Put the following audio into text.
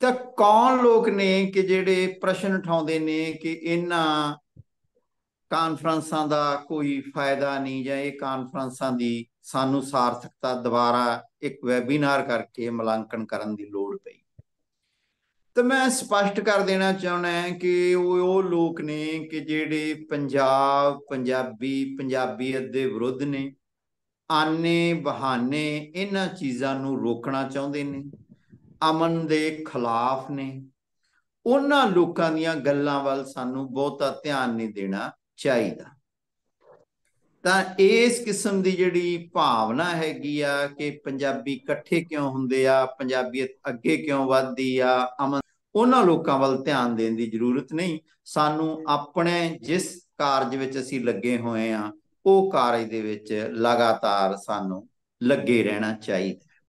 ਤਾਂ ਕੌਣ ਲੋਕ ਨੇ ਕਿ ਜਿਹੜੇ ਪ੍ਰਸ਼ਨ ਉਠਾਉਂਦੇ ਨੇ ਕਿ ਇਹਨਾਂ ਕਾਨਫਰੰਸਾਂ ਦਾ ਕੋਈ ਫਾਇਦਾ ਨਹੀਂ ਜਾਂ ਇਹ ਕਾਨਫਰੰਸਾਂ ਦੀ ਸਾਨੂੰ ਸਾਰਥਕਤਾ ਦੁਬਾਰਾ ਇੱਕ ਵੈਬਿਨਾਰ ਕਰਕੇ ਮਲਾਂਕਣ ਕਰਨ ਦੀ ਲੋੜ ਪਈ ਤਾਂ ਮੈਂ ਸਪਸ਼ਟ ਕਰ ਦੇਣਾ ਚਾਹੁੰਦਾ ਹਾਂ ਕਿ ਉਹ ਉਹ ਲੋਕ ਨੇ ਕਿ ਜਿਹੜੇ ਪੰਜਾਬ ਪੰਜਾਬੀ ਪੰਜਾਬੀਅਤ ਦੇ ਵਿਰੁੱਧ ਨੇ ਆਨੇ ਬਹਾਨੇ ਇਹਨਾਂ ਚੀਜ਼ਾਂ ਨੂੰ ਰੋਕਣਾ ਚਾਹੁੰਦੇ ਨੇ ਅਮਨ ਦੇ ਖਿਲਾਫ ਨੇ ਉਹਨਾਂ ਲੋਕਾਂ ਦੀਆਂ ਗੱਲਾਂ ਵੱਲ ਸਾਨੂੰ ਬਹੁਤਾ ਧਿਆਨ ਨਹੀਂ ਦੇਣਾ ਚਾਹੀਦਾ ਤਾਂ ਇਸ ਕਿਸਮ ਦੀ ਜਿਹੜੀ ਭਾਵਨਾ ਹੈਗੀ ਆ ਕਿ ਪੰਜਾਬੀ ਇਕੱਠੇ ਕਿਉਂ ਹੁੰਦੇ ਆ ਪੰਜਾਬੀਅਤ ਅੱਗੇ ਕਿਉਂ ਵੱਧਦੀ ਆ ਅਮਨ ਉਹਨਾਂ ਲੋਕਾਂ ਵੱਲ ਧਿਆਨ ਦੇਣ ਦੀ ਜ਼ਰੂਰਤ ਨਹੀਂ ਸਾਨੂੰ ਆਪਣੇ ਜਿਸ ਕਾਰਜ ਵਿੱਚ ਅਸੀਂ ਲੱਗੇ ਹੋਏ ਆ ਉਹ ਕਾਰਜ ਦੇ ਵਿੱਚ ਲਗਾਤਾਰ ਸਾਨੂੰ ਲੱਗੇ ਰਹਿਣਾ ਚਾਹੀਦਾ